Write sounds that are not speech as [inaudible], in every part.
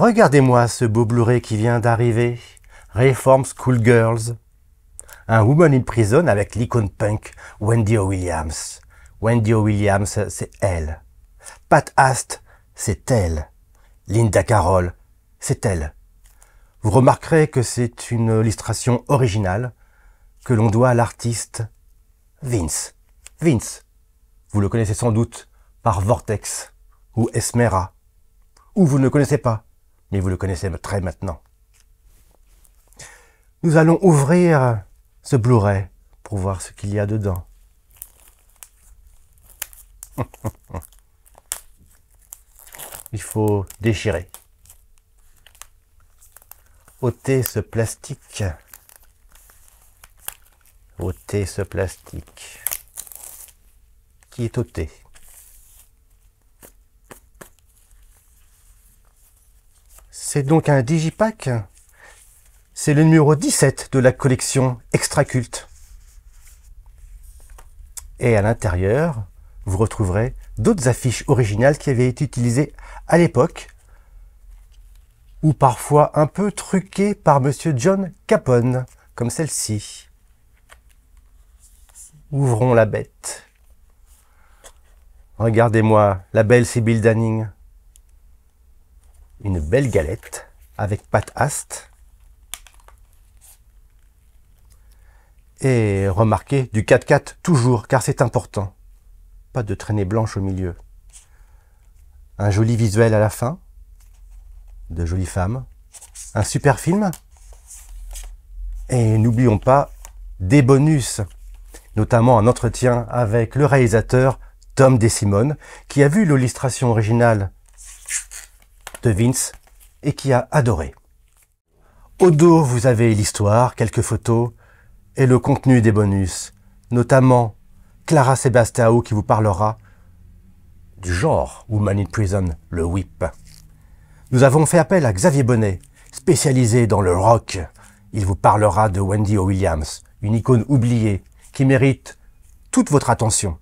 Regardez-moi ce beau Blu-ray qui vient d'arriver. Reform School Girls. Un Woman in Prison avec l'icône punk Wendy o. Williams. Wendy o. Williams, c'est elle. Pat Ast, c'est elle. Linda Carroll, c'est elle. Vous remarquerez que c'est une illustration originale que l'on doit à l'artiste Vince. Vince, vous le connaissez sans doute par Vortex ou Esmera, ou vous ne le connaissez pas mais vous le connaissez très maintenant. Nous allons ouvrir ce Blu-ray pour voir ce qu'il y a dedans. [laughs] Il faut déchirer. ôter ce plastique. ôter ce plastique. Qui est ôté C'est donc un digipack. C'est le numéro 17 de la collection Extra Et à l'intérieur, vous retrouverez d'autres affiches originales qui avaient été utilisées à l'époque ou parfois un peu truquées par monsieur John Capone, comme celle-ci. Ouvrons la bête. Regardez-moi la belle Sybille Danning une belle galette avec pâte ast Et remarquez, du 4x4 toujours, car c'est important. Pas de traînée blanche au milieu. Un joli visuel à la fin. De jolies femmes. Un super film. Et n'oublions pas des bonus, notamment un entretien avec le réalisateur Tom DeSimone, qui a vu l'illustration originale de Vince et qui a adoré. Au dos, vous avez l'histoire, quelques photos et le contenu des bonus, notamment Clara Sebastiao qui vous parlera du genre Woman in Prison, le whip. Nous avons fait appel à Xavier Bonnet, spécialisé dans le rock. Il vous parlera de Wendy o. Williams, une icône oubliée qui mérite toute votre attention.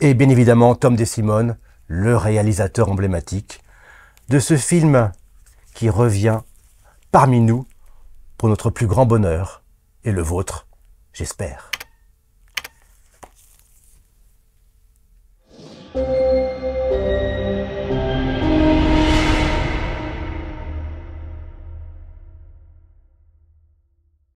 Et bien évidemment Tom DeSimone, le réalisateur emblématique, de ce film qui revient parmi nous pour notre plus grand bonheur et le vôtre, j'espère.